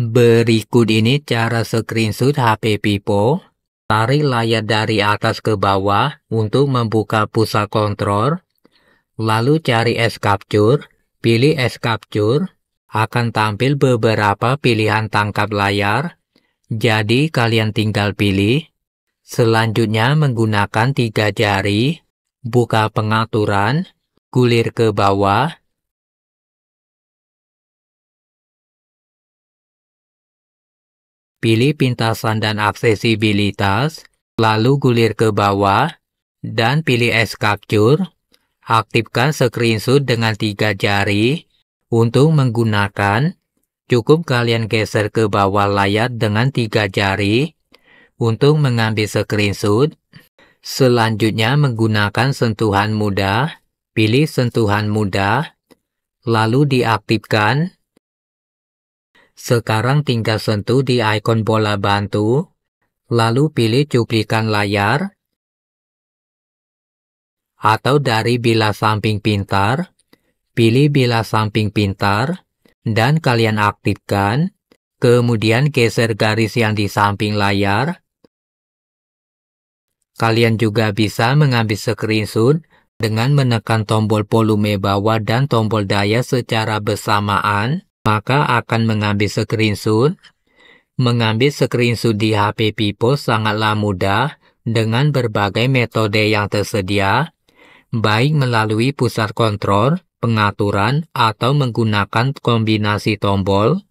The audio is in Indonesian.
Berikut ini cara screenshot HP Vivo. Tarik layar dari atas ke bawah untuk membuka pusat kontrol. Lalu cari S Capture. Pilih S Capture. Akan tampil beberapa pilihan tangkap layar. Jadi kalian tinggal pilih. Selanjutnya menggunakan tiga jari. Buka pengaturan. Gulir ke bawah. Pilih pintasan dan aksesibilitas, lalu gulir ke bawah, dan pilih S-Capture. Aktifkan screenshot dengan tiga jari. Untuk menggunakan, cukup kalian geser ke bawah layar dengan tiga jari untuk mengambil screenshot. Selanjutnya menggunakan sentuhan mudah, pilih sentuhan mudah, lalu diaktifkan sekarang tinggal sentuh di ikon bola bantu, lalu pilih cuplikan layar, atau dari bila samping pintar, pilih bila samping pintar, dan kalian aktifkan, kemudian geser garis yang di samping layar. Kalian juga bisa mengambil screenshot dengan menekan tombol volume bawah dan tombol daya secara bersamaan maka akan mengambil screenshot. Mengambil screenshot di HP Vivo sangatlah mudah dengan berbagai metode yang tersedia, baik melalui pusat kontrol, pengaturan, atau menggunakan kombinasi tombol.